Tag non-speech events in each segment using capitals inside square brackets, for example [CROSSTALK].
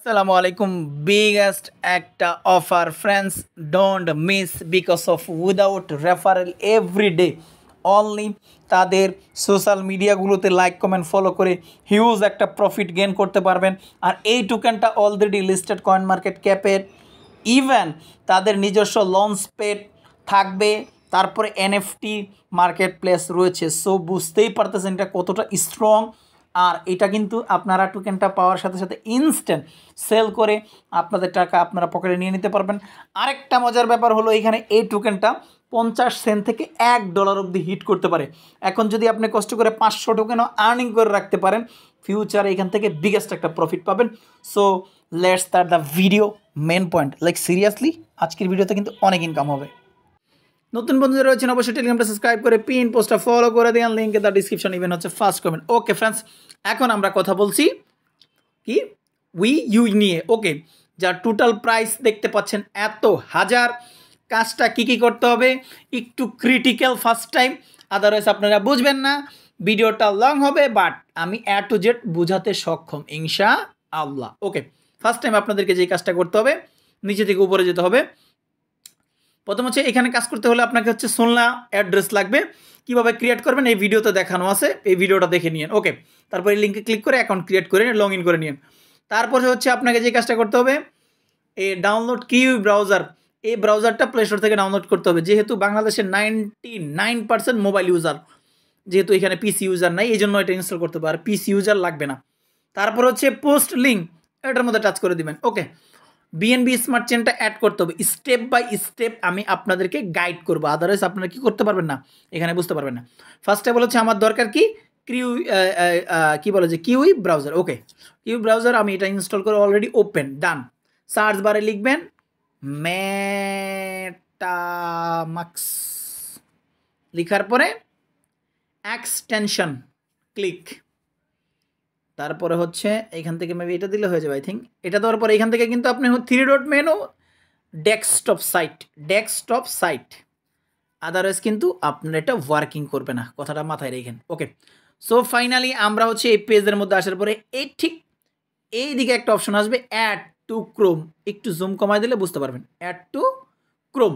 আসসালামু আলাইকুম বিগেস্ট একটা offer friends don't miss because of without referral every day only তাদের সোশ্যাল মিডিয়াগুলোতে লাইক কমেন্ট ফলো করে হিউজ একটা প্রফিট গেন করতে পারবেন আর এই টুকেনটা অলরেডি লিস্টেড কয়েন মার্কেট ক্যাপের ইভেন তাদের নিজস্ব লঞ্চ পেড থাকবে তারপরে এনএফটি মার্কেট প্লেস রয়েছে সো বুঝতেই পারতেছেন এটা কতটা স্ট্রং আর এটা কিন্তু আপনারা টোকেনটা পাওয়ার সাথে সাথে ইনস্ট্যান্ট সেল করে আপনাদের টাকা আপনারা পকেটে নিয়ে নিতে পারবেন আরেকটা মজার ব্যাপার হলো এখানে এই টোকেনটা পঞ্চাশ সেন্ট থেকে এক ডলার অবধি হিট করতে পারে এখন যদি আপনি কষ্ট করে পাঁচশো টোকেনও আর্নিং করে রাখতে পারেন ফিউচারে এখান থেকে বিগেস্ট একটা প্রফিট পাবেন so let's that the video main point like seriously আজকের ভিডিওতে কিন্তু অনেক ইনকাম হবে নতুন বন্ধুদের রয়েছেন অবশ্যই টেলিগ্রামটা সাবস্ক্রাইব করে পিন পোস্টটা ফলো করে দেন লিঙ্ক তার ডিসক্রিপশন ইভেন হচ্ছে ফার্স্ট কমেন্ট ওকে ফ্রেন্ডস এখন আমরা কথা বলছি কি উই ইউ নিয়ে ওকে যার টোটাল প্রাইস দেখতে পাচ্ছেন এত হাজার কাজটা কি কি করতে হবে একটু ক্রিটিক্যাল ফার্স্ট টাইম আদারওয়াইজ আপনারা বুঝবেন না ভিডিওটা লং হবে বাট আমি এ টু জেড বোঝাতে সক্ষম ইনশা আল্লাহ ওকে ফার্স্ট টাইম আপনাদেরকে যে কাজটা করতে হবে নিচে থেকে উপরে যেতে হবে প্রথম হচ্ছে এখানে কাজ করতে হলে আপনাকে হচ্ছে সোনলা অ্যাড্রেস লাগবে কীভাবে ক্রিয়েট করবেন এই ভিডিওতে দেখানো আছে এই ভিডিওটা দেখে নিন ওকে তারপরে লিঙ্কে ক্লিক করে অ্যাকাউন্ট ক্রিয়েট করে লগ ইন করে নিন তারপরে হচ্ছে আপনাকে যে কাজটা করতে হবে এই ডাউনলোড কিউ ব্রাউজার এই ব্রাউজারটা প্লে স্টোর থেকে ডাউনলোড করতে হবে যেহেতু বাংলাদেশের ninety nine percent mobile user যেহেতু এখানে পিসি ইউজার নাই এই জন্য এটা ইনস্টল করতে পারে পিসি ইউজার লাগবে না তারপর হচ্ছে পোস্ট লিঙ্ক এটার মধ্যে টাচ করে দিবেন ওকে বিএনবি স্মার্ট চেনটা অ্যাড করতে হবে স্টেপ বাই স্টেপ আমি আপনাদেরকে গাইড করবো আদারওয়াইজ আপনারা কি করতে পারবেন না এখানে বুঝতে পারবেন না ফার্স্ট অফ অল হচ্ছে আমার দরকার কি কিউ uh, uh, uh, কি বলে যে Kiwi browser okay Q browser আমি এটা ইনস্টল করে অলরেডি ওপেন ডান সার্চ বারে লিখবেন ম্যাটামাক্স লিখার পরে এক্সটেনশন ক্লিক তারপরে হচ্ছে এইখান থেকে মেবি এটা দিলে হয়ে যাবে আই থিঙ্ক এটা দেওয়ার পরে এইখান থেকে কিন্তু আপনি three dot menu desktop site desktop site otherwise কিন্তু আপনার এটা ওয়ার্কিং করবে না কথাটা মাথায় রেখেন ওকে সো ফাইনালি আমরা হচ্ছে এই পেজের মধ্যে আসার পরে এই ঠিক এই দিকে একটা অপশন আসবে অ্যাড টু ক্রোম একটু জুম কমায় দিলে বুঝতে পারবেন add to Chrome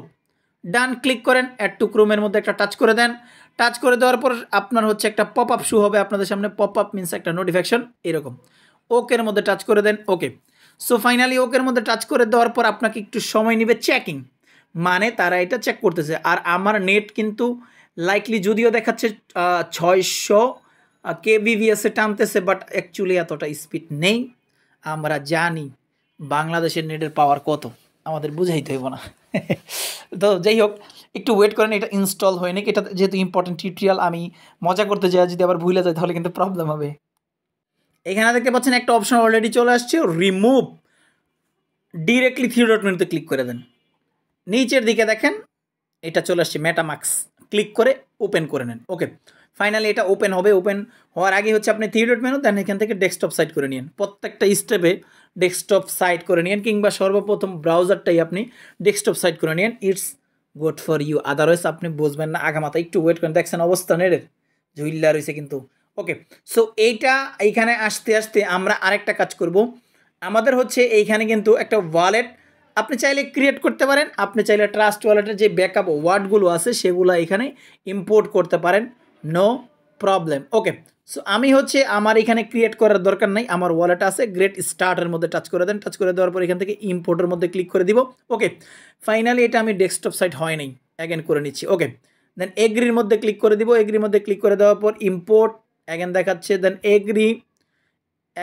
done click করেন অ্যাড টু ক্রোমের মধ্যে একটা টাচ করে দেন টাচ করে দেওয়ার পর আপনার হচ্ছে একটা পপ আপ শু হবে আপনাদের সামনে পপ আপ মিনস একটা নোটিফিকেশন এরকম ওকের মধ্যে টাচ করে দেন ওকে সো ফাইনালি ওকের মধ্যে টাচ করে দেওয়ার পর আপনাকে একটু সময় নেবে চেকিং মানে তারা এটা চেক করতেছে আর আমার নেট কিন্তু লাইকলি যদিও দেখাচ্ছে ছয়শো কে কেবিভিএসে টানতেছে বাট অ্যাকচুয়ালি এতটা স্পিড নেই আমরা জানি বাংলাদেশের নেটের পাওয়ার কত আমাদের বুঝাইতে হইব না তো যাই হোক একটু ওয়েট করেন এটা ইনস্টল হয়নি নাকি এটা যেহেতু ইম্পর্টেন্ট টিউটোরিয়াল আমি মজা করতে যাই যদি আবার ভুলে যাই তাহলে কিন্তু প্রবলেম হবে এখানে দেখতে পাচ্ছেন একটা অপশন অলরেডি চলে আসছে রিমুভ ডিরেক্টলি থ্রি ডট মেনুতে ক্লিক করে দেন নিচের দিকে দেখেন এটা চলে আসছে ম্যাটামাক্স ক্লিক করে ওপেন করে নেন ওকে ফাইনালি এটা ওপেন হবে ওপেন হওয়ার আগে হচ্ছে আপনি থ্রি ডট মেনু দেন এখান থেকে ডেস্কটপ সাইট করে নিন প্রত্যেকটা স্টেপে ডেস্কটপ সাইট করে নিন কিংবা সর্বপ্রথম ব্রাউজারটাই আপনি ডেস্কটপ সাইট করে নিন it's good for you otherwise আপনি বুঝবেন না আগামাতা একটু ওয়েট করেন দেখছেন অবস্থানের ঝুল্লা রয়েছে কিন্তু ওকে সো এইটা এইখানে আসতে আসতে আমরা আরেকটা কাজ করব আমাদের হচ্ছে এইখানে কিন্তু একটা ওয়ালেট আপনি চাইলে ক্রিয়েট করতে পারেন আপনি চাইলে ট্রাস্ট ওয়ালেটের যে ব্যাকআপ ওয়ার্ডগুলো আছে সেগুলো এখানে ইম্পোর্ট করতে পারেন নো প্রবলেম ওকে সো আমি হচ্ছে আমার এখানে ক্রিয়েট করার দরকার নাই আমার ওয়ালেট আছে গ্রেট স্টার্টের মধ্যে টাচ করে দেন টাচ করে দেওয়ার পর এখান থেকে ইম্পোর্টের মধ্যে ক্লিক করে দিব ওকে ফাইনালি এটা আমি ডেস্কটপ সাইট হয় নাই অ্যাগেন করে নিচ্ছি ওকে দেন এগ্রির মধ্যে ক্লিক করে দিব এগ্রির মধ্যে ক্লিক করে দেওয়ার পর ইম্পোর্ট অ্যাগেন দেখাচ্ছে দেন এগ্রি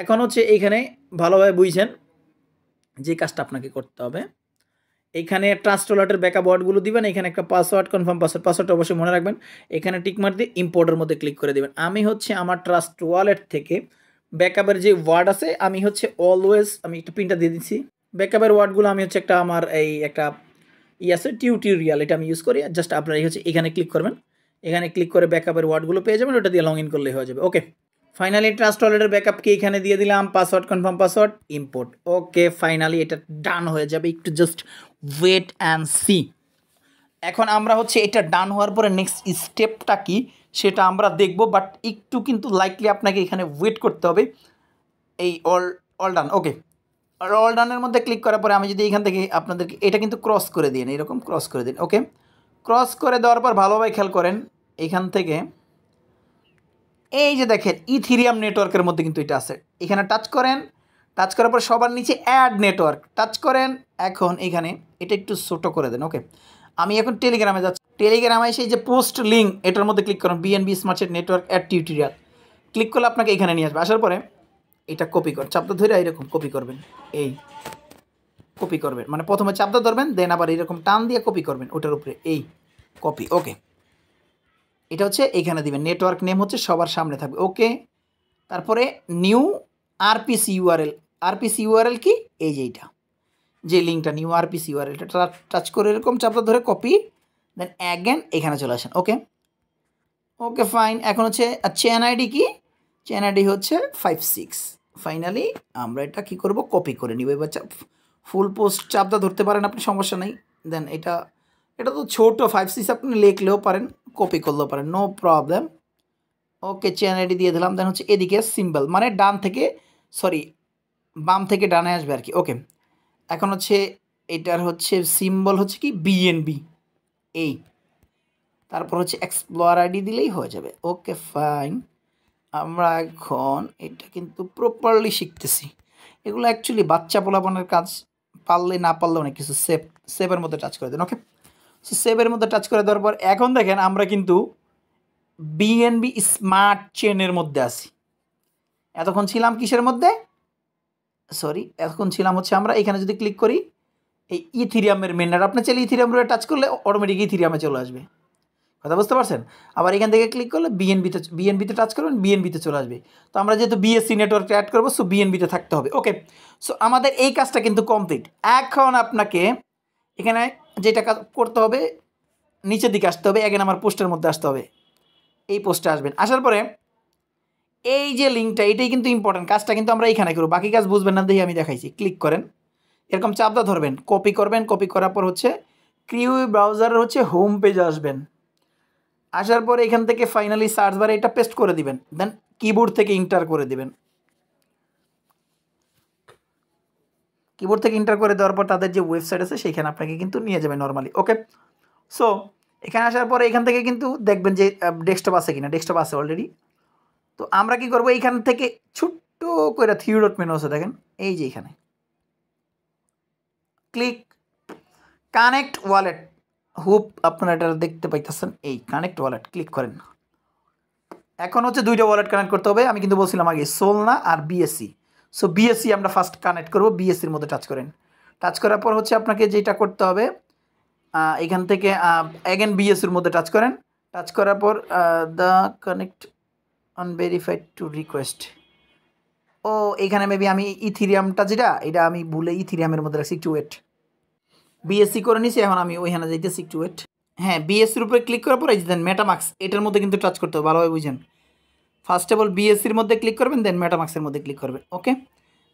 এখন হচ্ছে এইখানে ভালোভাবে বুঝছেন যে কাজটা আপনাকে করতে হবে এখানে ট্রাস্ট ওয়ালেটের ব্যাকআপ ওয়ার্ডগুলো দিবেন এখানে একটা পাসওয়ার্ড কনফার্ম পাসওয়ার্ড পাসওয়ার্ড অবশ্যই মনে রাখবেন এখানে মার দিয়ে ইম্পোর্টের মধ্যে ক্লিক করে দেবেন আমি হচ্ছে আমার ট্রাস্ট ওয়ালেট থেকে ব্যাকআপের যে ওয়ার্ড আছে আমি হচ্ছে অলওয়েজ আমি একটা প্রিন্টটা দিয়ে দিচ্ছি ব্যাকআপের ওয়ার্ডগুলো আমি হচ্ছে একটা আমার এই একটা ই আছে টিউটোরিয়াল এটা আমি ইউজ করি জাস্ট আপনারা হচ্ছে এখানে ক্লিক করবেন এখানে ক্লিক করে ব্যাকআপের ওয়ার্ডগুলো পেয়ে যাবেন ওটা দিয়ে লগ ইন করলে হয়ে যাবে ওকে ফাইনালি ট্রাস্ট ওয়ালেটের ব্যাকআপকে এখানে দিয়ে দিলাম password confirm password import okay finally এটা ডান হয়ে যাবে একটু জাস্ট ওয়েট অ্যান্ড সি এখন আমরা হচ্ছে এটা ডান হওয়ার পরে নেক্সট স্টেপটা কি সেটা আমরা দেখব বাট একটু কিন্তু লাইকলি আপনাকে এখানে ওয়েট করতে হবে এই all all done okay all ডানের মধ্যে ক্লিক করার পরে আমি যদি এখান থেকে আপনাদেরকে এটা কিন্তু ক্রস করে দিন এরকম ক্রস করে দিন ওকে ক্রস করে দেওয়ার পর ভালোভাবে খেয়াল করেন এখান থেকে এই যে দেখেন ইথিরিয়াম নেটওয়ার্কের মধ্যে কিন্তু এটা আছে এখানে টাচ করেন টাচ করার পর সবার নিচে অ্যাড নেটওয়ার্ক টাচ করেন এখন এখানে এটা একটু ছোটো করে দেন ওকে আমি এখন টেলিগ্রামে যাচ্ছি টেলিগ্রামে সেই যে পোস্ট লিঙ্ক এটার মধ্যে ক্লিক করুন বিএনবি স্মার্টেড নেটওয়ার্ক অ্যাড টিউটোরিয়াল ক্লিক করলে আপনাকে এখানে নিয়ে আসবে আসার পরে এটা কপি কর চাপটা ধরে এরকম কপি করবেন এই কপি করবেন মানে প্রথমে চাপটা ধরবেন দেন আবার এরকম টান দিয়ে কপি করবেন ওটার উপরে এই কপি ওকে এটা হচ্ছে এখানে দিবেন নেটওয়ার্ক নেম হচ্ছে সবার সামনে থাকবে ওকে তারপরে new RPC URL RPC URL কি এই যে এইটা যে লিঙ্কটা নিউ আরপিসি ইউআরএলটা টাচ করে এরকম চাপটা ধরে কপি দেন অ্যাগেন এখানে চলে আসেন ওকে ওকে ফাইন এখন হচ্ছে চেন আইডি কি চেন আইডি হচ্ছে ফাইভ সিক্স ফাইনালি আমরা এটা কি করব কপি করে নিব এবার চাপ ফুল পোস্ট চাপটা ধরতে পারেন আপনি সমস্যা নেই দেন এটা এটা তো ছোটো ফাইভ সিক্স আপনি লেখলেও পারেন কপি করলেও পারেন no problem okay chain ID দিয়ে দিলাম দেন হচ্ছে এদিকে সিম্বল মানে ডান থেকে সরি বাম থেকে ডানে আসবে আর কি ওকে এখন হচ্ছে এটার হচ্ছে সিম্বল হচ্ছে কি বিএনবি এই তারপর হচ্ছে এক্সপ্লোয়ার আইডি দিলেই হয়ে যাবে ওকে ফাইন আমরা এখন এটা কিন্তু প্রপারলি শিখতেছি এগুলো অ্যাকচুয়ালি বাচ্চা পোলাপনের কাজ পারলে না পারলে অনেক কিছু সেফ সেফের মধ্যে টাচ করে দেন ওকে সে সেভের মধ্যে টাচ করে দেওয়ার পর এখন দেখেন আমরা কিন্তু বিএনবি স্মার্ট চেনের মধ্যে আছি এতক্ষণ ছিলাম কিসের মধ্যে সরি এতক্ষণ ছিলাম হচ্ছে আমরা এখানে যদি ক্লিক করি এই ইথিরিয়ামের মেনার আপনি চাইলে ইথিরিয়াম রুয়ে টাচ করলে অটোমেটিক ইথিরিয়ামে চলে আসবে কথা বুঝতে পারছেন আবার এখান থেকে ক্লিক করলে বিএনবিতে বিএনবিতে টাচ করবেন বিএনবিতে চলে আসবে তো আমরা যেহেতু বিএসসি নেটওয়ার্ক অ্যাড করবো সো বিএনবিতে থাকতে হবে ওকে সো আমাদের এই কাজটা কিন্তু কমপ্লিট এখন আপনাকে এখানে যেটা কাজ করতে হবে নিচের দিকে আসতে হবে এগেন আমার পোস্টের মধ্যে আসতে হবে এই পোস্টে আসবেন আসার পরে এই যে লিঙ্কটা এটাই কিন্তু ইম্পর্টেন্ট কাজটা কিন্তু আমরা এইখানে করব বাকি কাজ বুঝবেন না দেখি আমি দেখাইছি ক্লিক করেন এরকম চাপদা ধরবেন কপি করবেন কপি করার পর হচ্ছে ক্রিউ ব্রাউজার হচ্ছে হোম পেজে আসবেন আসার পরে এখান থেকে ফাইনালি সার্চ বারে এটা পেস্ট করে দিবেন দেন কিবোর্ড থেকে ইন্টার করে দিবেন কিবোর্ড থেকে ইন্টার করে দেওয়ার পর তাদের যে ওয়েবসাইট আছে সেখানে আপনাকে কিন্তু নিয়ে যাবে নর্মালি ওকে সো এখানে আসার পরে এখান থেকে কিন্তু দেখবেন যে ডেস্কটপ আছে কিনা ডেস্কটপ আছে অলরেডি তো আমরা কি করবো এইখান থেকে ছোট্ট করে থ্রি ডট মেনু আছে দেখেন এই যে এখানে ক্লিক কানেক্ট ওয়ালেট হুপ আপনারা এটা দেখতে পাইতেছেন এই কানেক্ট ওয়ালেট ক্লিক করেন এখন হচ্ছে দুইটা ওয়ালেট কানেক্ট করতে হবে আমি কিন্তু বলছিলাম আগে সোলনা আর বিএসসি সো বিএসসি আমরা ফার্স্ট কানেক্ট করব বিএসসির মধ্যে টাচ করেন টাচ করার পর হচ্ছে আপনাকে যেটা করতে হবে এখান থেকে অ্যাগেন বিএসসির মধ্যে টাচ করেন টাচ করার পর the connect unverified to request ও এখানে মেবি আমি ইথিরিয়ামটা যেটা এটা আমি ভুলে ইথিরিয়ামের মধ্যে রাখছি একটু ওয়েট বিএসসি করে নিছি এখন আমি ওইখানে যাইতেছি একটু ওয়েট হ্যাঁ বিএসসির উপরে ক্লিক করার পর এই যে দেন মেটামাক্স এটার মধ্যে কিন্তু টাচ করতে হবে ভালোভাবে বুঝেন ফার্স্ট অফ অল বিএসসির মধ্যে ক্লিক করবেন দেন মেটামাক্সের মধ্যে ক্লিক করবেন ওকে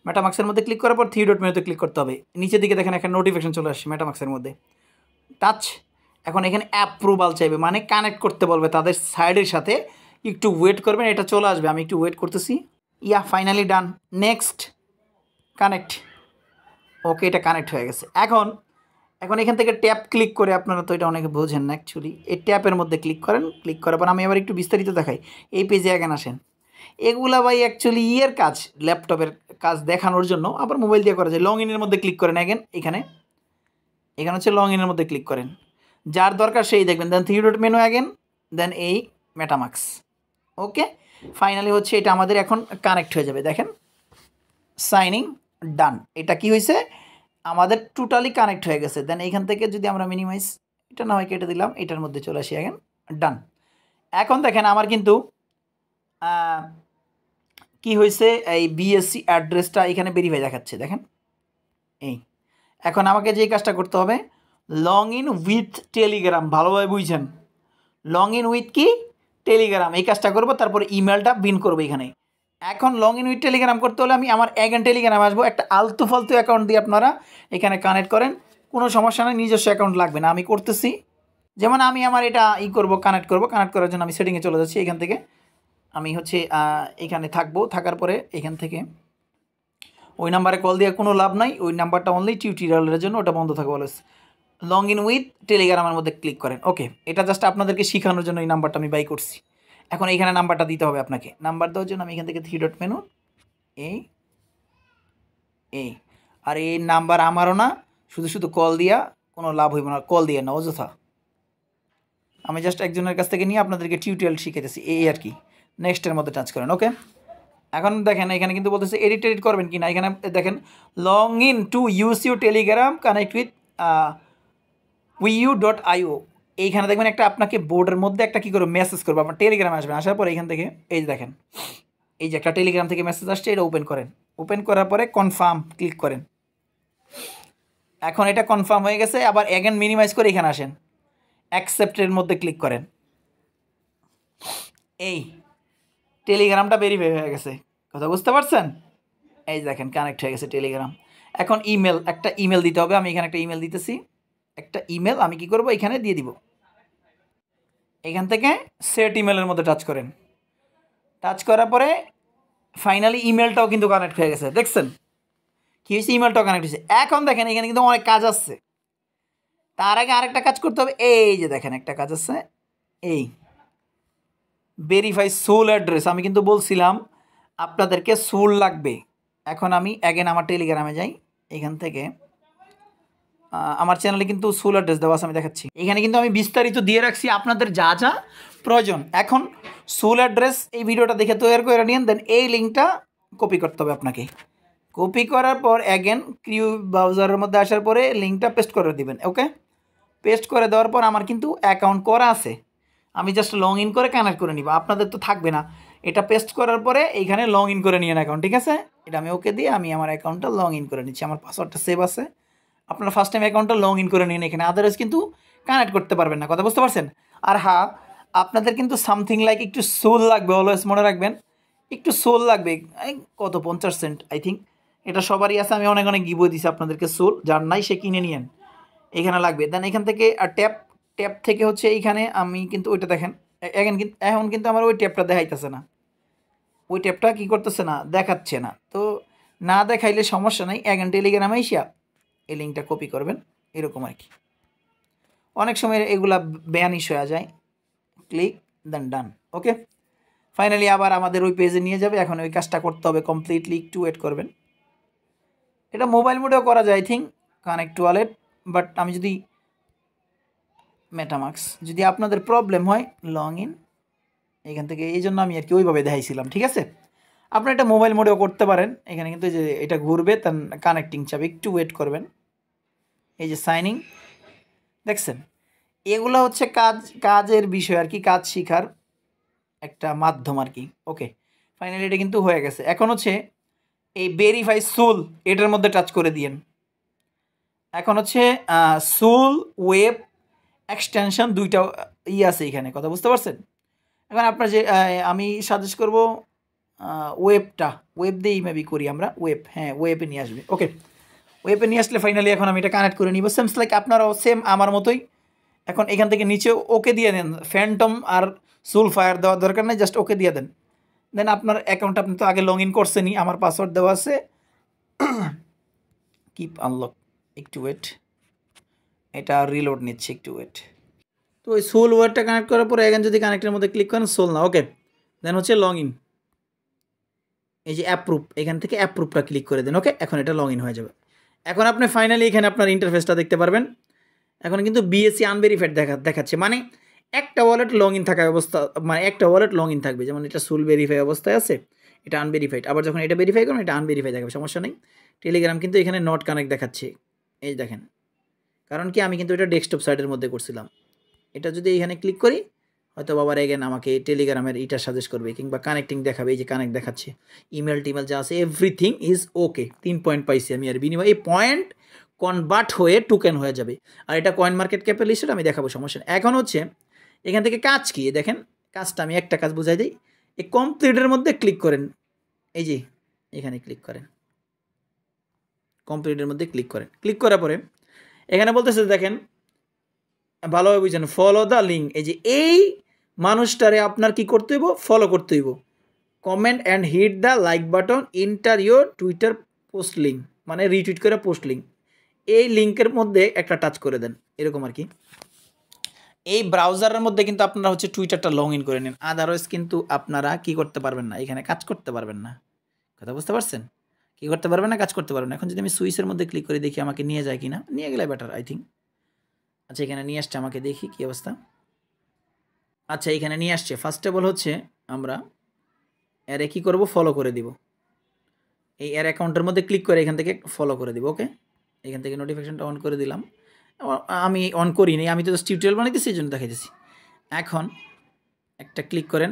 মেটামাক্সের মধ্যে ক্লিক করার পর থ্রি ডট মেনুতে ক্লিক করতে হবে নিচের দিকে দেখেন একটা নোটিফিকেশন চলে আসছে ম্যাটামাক্সের মধ্যে টাচ এখন এখানে অ্যাপ্রুভাল চাইবে মানে কানেক্ট করতে বলবে তাদের সাইডের সাথে একটু ওয়েট করবেন এটা চলে আসবে আমি একটু ওয়েট করতেছি yeah finally done next connect okay এটা কানেক্ট হয়ে গেছে এখন এখন এখান থেকে ট্যাপ ক্লিক করে আপনারা তো এটা অনেকে বোঝেন না অ্যাকচুয়ালি এই ট্যাপের মধ্যে ক্লিক করেন ক্লিক করার পর আমি আবার একটু বিস্তারিত দেখাই এই পেজে এখন আসেন এগুলা ভাই অ্যাকচুয়ালি ইয়ের কাজ ল্যাপটপের কাজ দেখানোর জন্য আবার মোবাইল দিয়ে করা যায় লং ইনের মধ্যে ক্লিক করেন অ্যাগেন এখানে এখানে হচ্ছে লং ইনের মধ্যে ক্লিক করেন যার দরকার সেই দেখবেন then three dot menu again then এই মেটামাক্স ওকে ফাইনালি হচ্ছে এটা আমাদের এখন কানেক্ট হয়ে যাবে দেখেন সাইনিং ডান এটা কি হয়েছে আমাদের টোটালি কানেক্ট হয়ে গেছে দেন এইখান থেকে যদি আমরা মিনিমাইজ এটা না হয় কেটে দিলাম এটার মধ্যে চলে আসি এখন ডান এখন দেখেন আমার কিন্তু কি হয়েছে এই বিএসসি অ্যাড্রেসটা এখানে বেরিফাই দেখাচ্ছে দেখেন এই এখন আমাকে যে কাজটা করতে হবে লং ইন উইথ টেলিগ্রাম ভালোভাবে বুঝছেন লং ইন উইথ কি টেলিগ্রাম এই কাজটা করবো তারপর ইমেলটা বিন করবো এখানে এখন লং ইন উইথ টেলিগ্রাম করতে হলে আমি আমার অ্যাগেন টেলিগ্রাম আসবো একটা আলতু ফালতু অ্যাকাউন্ট দিয়ে আপনারা এখানে কানেক্ট করেন কোনো সমস্যা নেই নিজস্ব অ্যাকাউন্ট লাগবে না আমি করতেছি যেমন আমি আমার এটা ই করব কানেক্ট করব কানেক্ট করার জন্য আমি সেটিংয়ে চলে যাচ্ছি এখান থেকে আমি হচ্ছে এখানে থাকবো থাকার পরে এখান থেকে ওই নাম্বারে কল দিয়ে কোনো লাভ নাই ওই নাম্বারটা অনলি টিউটোরিয়ালের জন্য ওটা বন্ধ থাকবে বলেছে লং ইন উইথ টেলিগ্রামের মধ্যে ক্লিক করেন ওকে এটা জাস্ট আপনাদেরকে শেখানোর জন্য এই নাম্বারটা আমি বাই করছি এখন এইখানে নাম্বারটা দিতে হবে আপনাকে নাম্বার দেওয়ার জন্য আমি এখান থেকে থ্রি ডট মেনু এই এই আর এই নাম্বার আমারও না শুধু শুধু কল দিয়া কোনো লাভ হইব না কল দিয়ে না অযথা আমি জাস্ট একজনের কাছ থেকে নিয়ে আপনাদেরকে টিউটোরিয়াল শিখেতেছি এই আর কি নেক্সটের মধ্যে টাচ করেন ওকে এখন দেখেন এখানে কিন্তু বলতেছে এডিট এডিট করবেন কি না এখানে দেখেন log in to use you Telegram connect with we you dot IO এইখানে দেখবেন একটা আপনাকে বোর্ডের মধ্যে একটা কী করবে মেসেজ করবো আপনার টেলিগ্রাম আসবে আসার পরে এইখান থেকে এই যে দেখেন এই যে একটা টেলিগ্রাম থেকে মেসেজ আসছে এটা ওপেন করেন ওপেন করার পরে কনফার্ম ক্লিক করেন এখন এটা কনফার্ম হয়ে গেছে আবার অ্যাগেন মিনিমাইজ করে এখানে আসেন অ্যাকসেপ্টের মধ্যে ক্লিক করেন এই টেলিগ্রামটা ভেরিফাই হয়ে গেছে কথা বুঝতে পারছেন এই দেখেন কানেক্ট হয়ে গেছে টেলিগ্রাম এখন ইমেল একটা ইমেল দিতে হবে আমি এখানে একটা ইমেল দিতেছি একটা ইমেল আমি কি করব এখানে দিয়ে দিব এখান থেকে সেট ইমেলের মধ্যে টাচ করেন টাচ করার পরে ফাইনালি ইমেলটাও কিন্তু কানেক্ট হয়ে গেছে দেখছেন কী হয়েছে ইমেলটাও কানেক্ট হয়েছে এখন দেখেন এখানে কিন্তু অনেক কাজ আসছে তার আগে আরেকটা কাজ করতে হবে এই যে দেখেন একটা কাজ আছে এই ভেরিফাই সোল অ্যাড্রেস আমি কিন্তু বলছিলাম আপনাদেরকে সোল লাগবে এখন আমি অ্যাগেন আমার টেলিগ্রামে যাই এখান থেকে আমার চ্যানেলে কিন্তু সুল অ্যাড্রেস দেওয়া আছে আমি দেখাচ্ছি এখানে কিন্তু আমি বিস্তারিত দিয়ে রাখছি আপনাদের যা যা প্রয়োজন এখন সুল অ্যাড্রেস এই ভিডিওটা দেখে তৈরি করে নিন দেন এই লিঙ্কটা কপি করতে হবে আপনাকে কপি করার পর অ্যাগেন ক্রিউ ব্রাউজারের মধ্যে আসার পরে লিঙ্কটা পেস্ট করে দিবেন ওকে পেস্ট করে দেওয়ার পর আমার কিন্তু অ্যাকাউন্ট করা আছে আমি জাস্ট লগ ইন করে কানেক্ট করে নিব আপনাদের তো থাকবে না এটা পেস্ট করার পরে এইখানে লগ ইন করে নিন অ্যাকাউন্ট ঠিক আছে এটা আমি ওকে দিয়ে আমি আমার অ্যাকাউন্টটা লগ ইন করে নিচ্ছি আমার পাসওয়ার্ডটা সেভ আছে আপনার ফার্স্ট টাইম অ্যাকাউন্টটা লগ ইন করে নিন এখানে আদারওয়াইজ কিন্তু কানেক্ট করতে পারবেন না কথা বুঝতে পারছেন আর হ্যাঁ আপনাদের কিন্তু সামথিং লাইক একটু সোল লাগবে অলওয়েজ মনে রাখবেন একটু সোল লাগবে কত পঞ্চাশ সেন্ট আই থিঙ্ক এটা সবারই আছে আমি অনেক অনেক গিবো দিছি আপনাদেরকে সোল যার নাই সে কিনে নিয়েন এখানে লাগবে দেন এখান থেকে আর ট্যাপ ট্যাপ থেকে হচ্ছে এইখানে আমি কিন্তু ওইটা দেখেন এখন কিন্তু এখন কিন্তু আমার ওই ট্যাপটা দেখাইতেছে না ওই ট্যাপটা কি করতেছে না দেখাচ্ছে না তো না দেখাইলে সমস্যা নেই এখন টেলিগ্রামে এসিয়া এই লিঙ্কটা কপি করবেন এরকম আর কি অনেক সময় এগুলা ব্যানিশ হয়ে যায় ক্লিক দেন ডান ওকে ফাইনালি আবার আমাদের ওই পেজে নিয়ে যাবে এখন ওই কাজটা করতে হবে কমপ্লিটলি একটু ওয়েট করবেন এটা মোবাইল মোডেও করা যায় think connect to wallet wallet but আমি যদি মেটামাক্স যদি আপনাদের প্রবলেম হয় লং ইন এখান থেকে এই জন্য আমি আর কি ওইভাবে দেখাইছিলাম ঠিক আছে আপনারা এটা মোবাইল মোডেও করতে পারেন এখানে কিন্তু যে এটা ঘুরবে তার কানেক্টিং চাবে একটু ওয়েট করবেন এই যে সাইনিং দেখছেন এগুলো হচ্ছে কাজ কাজের বিষয় আর কি কাজ শিখার একটা মাধ্যম আর কি ওকে ফাইনালি এটা কিন্তু হয়ে গেছে এখন হচ্ছে এই ভেরিফাই সোল এটার মধ্যে টাচ করে দিয়েন এখন হচ্ছে সোল ওয়েব এক্সটেনশন দুইটা ই আছে এখানে কথা বুঝতে পারছেন এখন আপনার যে আমি সাজেস্ট করব ওয়েবটা ওয়েব দিয়েই মেবি করি আমরা ওয়েব হ্যাঁ ওয়েবে নিয়ে আসবে ওকে ওয়েবে নিয়ে আসলে ফাইনালি এখন আমি এটা কানেক্ট করে নিব সেমস লাইক আপনারাও সেম আমার মতোই এখন এখান থেকে নিচে ওকে দিয়ে দেন ফ্যান্টম আর সুল ফায়ার দেওয়ার দরকার নেই জাস্ট ওকে দিয়ে দেন দেন আপনার অ্যাকাউন্ট আপনি তো আগে লগ ইন করছেনই আমার পাসওয়ার্ড দেওয়া আছে কিপ [COUGHS] আনলক একটু ওয়েট এটা রিলোড নিচ্ছে একটু ওয়েট তো ওই সোল ওয়ার্ডটা কানেক্ট করার পরে এখন যদি কানেক্টের মধ্যে ক্লিক করেন সোল না ওকে দেন হচ্ছে লগ ইন এই যে অ্যাপ্রুভ এখান থেকে অ্যাপ্রুভটা ক্লিক করে দেন ওকে এখন এটা লগ ইন হয়ে যাবে এখন আপনি ফাইনালি এখানে আপনার ইন্টারফেসটা দেখতে পারবেন এখন কিন্তু বিএসসি আনভেরিফাইড দেখা দেখাচ্ছে মানে একটা ওয়ালেট লগ ইন থাকা অবস্থা মানে একটা ওয়ালেট লগ ইন থাকবে যেমন এটা সুল ভেরিফাই অবস্থায় আছে এটা আনভেরিফাইড আবার যখন এটা ভেরিফাই করুন এটা আনভেরিফাই দেখাবে সমস্যা নেই টেলিগ্রাম কিন্তু এখানে নট কানেক্ট দেখাচ্ছে এই দেখেন কারণ কি আমি কিন্তু এটা ডেস্কটপ সাইডের মধ্যে করছিলাম এটা যদি এখানে ক্লিক করি হয়তো বাবার এগেন আমাকে টেলিগ্রামের এটা সাজেস্ট করবে কিংবা কানেক্টিং দেখাবে এই যে কানেক্ট দেখাচ্ছে ইমেল টিমেল যা আছে এভরিথিং ইজ ওকে তিন পয়েন্ট পাইছি আমি আর বিনিময় এই পয়েন্ট কনভার্ট হয়ে টোকেন হয়ে যাবে আর এটা কয়েন মার্কেট ক্যাপের লিস্টেড আমি দেখাবো সমস্যা এখন হচ্ছে এখান থেকে কাজ কি দেখেন কাজটা আমি একটা কাজ বুঝাই দিই এই কমপ্লিটের মধ্যে ক্লিক করেন এই যে এখানে ক্লিক করেন কমপ্লিটের মধ্যে ক্লিক করেন ক্লিক করার পরে এখানে বলতেছে দেখেন ভালোভাবে বুঝছেন ফলো দ্য লিঙ্ক এই যে এই মানুষটারে আপনার কি করতে হইব ফলো করতে হইব comment and hit the like button enter your Twitter post link মানে রিটুইট করে পোস্ট লিঙ্ক এই লিঙ্কের মধ্যে একটা টাচ করে দেন এরকম আর কি এই ব্রাউজারের মধ্যে কিন্তু আপনারা হচ্ছে টুইটারটা লগ ইন করে নিন আদারওয়াইজ কিন্তু আপনারা কি করতে পারবেন না এখানে কাজ করতে পারবেন না কথা বুঝতে পারছেন কি করতে পারবেন না কাজ করতে পারবেন এখন যদি আমি সুইচের মধ্যে ক্লিক করে দেখি আমাকে নিয়ে যায় কি না নিয়ে গেলে বেটার আই থিঙ্ক আচ্ছা এখানে নিয়ে আসছে আমাকে দেখি কী অবস্থা আচ্ছা এখানে নিয়ে আসছে ফার্স্ট অফ অল হচ্ছে আমরা অ্যারে কী করব ফলো করে দিব এই অ্যার অ্যাকাউন্টের মধ্যে ক্লিক করে এখান থেকে ফলো করে দিব ওকে এখান থেকে নোটিফিকেশানটা অন করে দিলাম আমি অন করিনি আমি তো টিউটোরিয়াল বানাইতেছি এই জন্য দেখাইতেছি এখন একটা ক্লিক করেন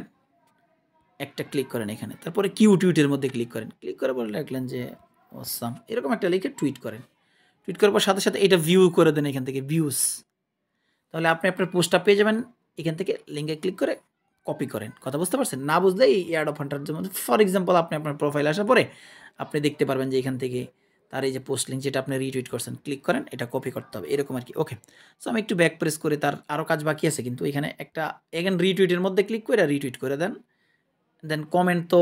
একটা ক্লিক করেন এখানে তারপরে কিউ টুইটের মধ্যে ক্লিক করেন ক্লিক করে বলে লিখলেন যে ওসাম এরকম একটা লিখে টুইট করেন টুইট করার পর সাথে সাথে এটা ভিউ করে দেন এখান থেকে ভিউস তাহলে আপনি আপনার পোস্টটা পেয়ে যাবেন এখান থেকে লিঙ্কে ক্লিক করে কপি করেন কথা বুঝতে পারছেন না বুঝলে এই এয়ার অফ হান্টার মধ্যে ফর এক্সাম্পল আপনি আপনার প্রোফাইল আসার পরে আপনি দেখতে পারবেন যে এখান থেকে তার এই যে পোস্ট লিঙ্ক যেটা আপনি রিটুইট করছেন ক্লিক করেন এটা কপি করতে হবে এরকম আর কি ওকে সো আমি একটু ব্যাক প্রেস করে তার আরও কাজ বাকি আছে কিন্তু এখানে একটা এখানে রিটুইটের মধ্যে ক্লিক করে রিটুইট করে দেন দেন কমেন্ট তো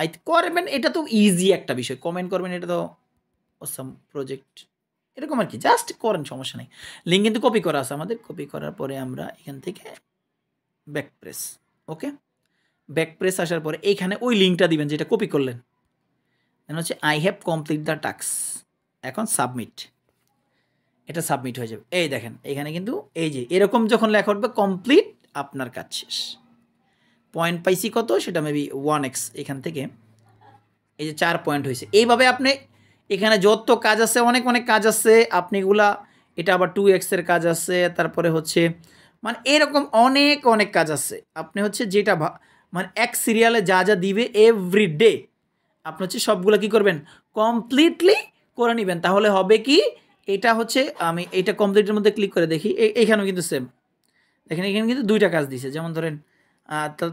আই মানে করবেন এটা তো ইজি একটা বিষয় কমেন্ট করবেন এটা তো অসম প্রজেক্ট এরকম আর কি জাস্ট করেন সমস্যা নেই লিঙ্ক কিন্তু কপি করা আছে আমাদের কপি করার পরে আমরা এখান থেকে back press okay back press আসার পরে এইখানে ওই লিঙ্কটা দিবেন যেটা কপি করলেন দেন হচ্ছে I have complete the task এখন সাবমিট এটা সাবমিট হয়ে যাবে এই দেখেন এখানে কিন্তু এই যে এরকম যখন লেখা উঠবে কমপ্লিট আপনার কাজ শেষ পয়েন্ট পাইছি কত সেটা মেবি ওয়ান এক্স এখান থেকে এই যে চার পয়েন্ট হয়েছে এইভাবে আপনি এখানে যত কাজ আছে অনেক অনেক কাজ আছে আপনিগুলা এটা আবার টু এক্সের কাজ আছে তারপরে হচ্ছে মানে এরকম অনেক অনেক কাজ আছে আপনি হচ্ছে যেটা মানে এক সিরিয়ালে যা যা দিবে এভরি ডে আপনি হচ্ছে সবগুলো কি করবেন কমপ্লিটলি করে নেবেন তাহলে হবে কি এটা হচ্ছে আমি এটা কমপ্লিটের মধ্যে ক্লিক করে দেখি এইখানেও কিন্তু সেম দেখেন এখানে কিন্তু দুইটা কাজ দিছে যেমন ধরেন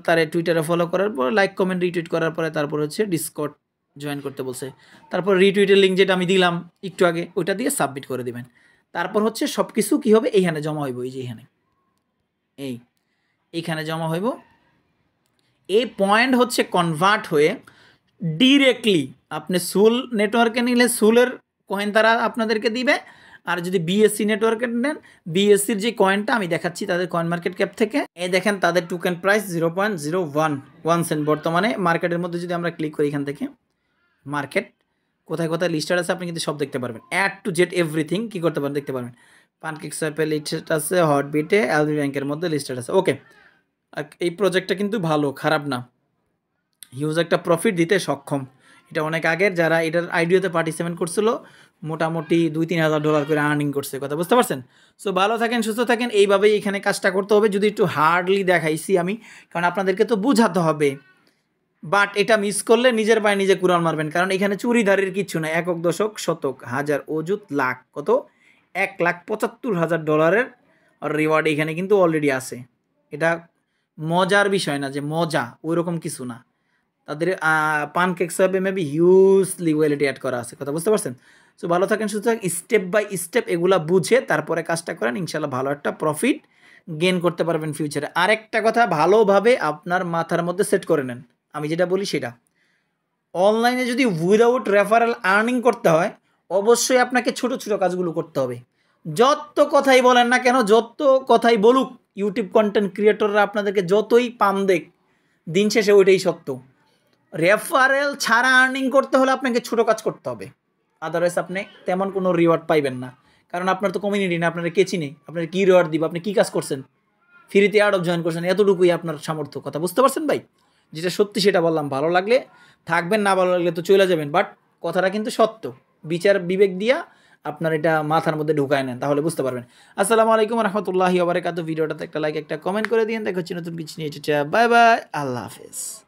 তার টুইটারে ফলো করার পর লাইক কমেন্ট রিটুইট করার পরে তারপর হচ্ছে ডিসকট জয়েন করতে বলছে তারপর রিটুইটের লিঙ্ক যেটা আমি দিলাম একটু আগে ওইটা দিয়ে সাবমিট করে দেবেন তারপর হচ্ছে সব কিছু কী হবে এইখানে জমা হইব এই যে এইখানে এই এইখানে জমা হইব এই পয়েন্ট হচ্ছে কনভার্ট হয়ে ডিরেক্টলি আপনি সুল নেটওয়ার্কে নিলে সুলের কয়েন তারা আপনাদেরকে দিবে আর যদি বিএসসি নেটওয়ার্কে নেন বিএসসির যে কয়েনটা আমি দেখাচ্ছি তাদের কয়েন মার্কেট ক্যাপ থেকে এই দেখেন তাদের token price zero point zero one one cent বর্তমানে মার্কেটের মধ্যে যদি আমরা ক্লিক করি এখান থেকে মার্কেট কোথায় কোথায় লিস্টার আছে আপনি কিন্তু সব দেখতে পারবেন অ্যাড টু জেড এভরিথিং কী করতে পারেন দেখতে পারবেন পানকেক্স অ্যাপে লিস্টার আছে হটবিটে এলবি ব্যাংকের মধ্যে লিস্টার আছে ওকে এই প্রজেক্টটা কিন্তু ভালো খারাপ না হিউজ একটা প্রফিট দিতে সক্ষম এটা অনেক আগের যারা এটার আইডিওতে পার্টিসিপেট করছিল মোটামুটি দুই তিন হাজার ডলার করে আর্নিং করছে কথা বুঝতে পারছেন সো ভালো থাকেন সুস্থ থাকেন এইভাবেই এখানে কাজটা করতে হবে যদি একটু হার্ডলি দেখাইছি আমি কারণ আপনাদেরকে তো বোঝাতে হবে বাট এটা মিস করলে নিজের পায়ে নিজে কুরআন মারবেন কারণ এখানে চুরিধারের কিছু না একক দশক শতক হাজার অজুত লাখ কত এক লাখ পঁচাত্তর হাজার ডলারের রিওয়ার্ড এখানে কিন্তু অলরেডি আছে এটা মজার বিষয় না যে মজা ওই রকম কিছু না তাদের পান কেক সাহেবে মেবি হিউজ লিগুয়ালিটি অ্যাড করা আছে কথা বুঝতে পারছেন সো ভালো থাকেন সুতরাং স্টেপ বাই স্টেপ এগুলা বুঝে তারপরে কাজটা করেন ইনশাল্লাহ ভালো একটা প্রফিট গেন করতে পারবেন ফিউচারে আরেকটা কথা ভালোভাবে আপনার মাথার মধ্যে সেট করে নেন আমি যেটা বলি সেটা অনলাইনে যদি উইদাউট রেফারেল আর্নিং করতে হয় অবশ্যই আপনাকে ছোট ছোট কাজগুলো করতে হবে যত কথাই বলেন না কেন যত কথাই বলুক ইউটিউব কন্টেন্ট ক্রিয়েটররা আপনাদেরকে যতই পাম দেখ দিন শেষে ওইটাই সত্য রেফারেল ছাড়া আর্নিং করতে হলে আপনাকে ছোট কাজ করতে হবে আদারওয়াইজ আপনি তেমন কোনো রিওয়ার্ড পাইবেন না কারণ আপনার তো কমিউনিটি না আপনার কেচি নেই আপনার কী রিওয়ার্ড দিব আপনি কী কাজ করছেন ফ্রিতে অফ জয়েন করছেন এতটুকুই আপনার সামর্থ্য কথা বুঝতে পারছেন ভাই যেটা সত্যি সেটা বললাম ভালো লাগলে থাকবেন না ভালো লাগলে তো চলে যাবেন বাট কথাটা কিন্তু সত্য বিচার বিবেক দিয়া আপনার এটা মাথার মধ্যে ঢুকায় নেন তাহলে বুঝতে পারবেন আসসালামু আলাইকুম রহমতুল্লাহি আবার ভিডিওটাতে একটা লাইক একটা কমেন্ট করে দিন দেখা হচ্ছে নতুন কিছু নিয়ে বাই বাই আল্লাহ হাফেজ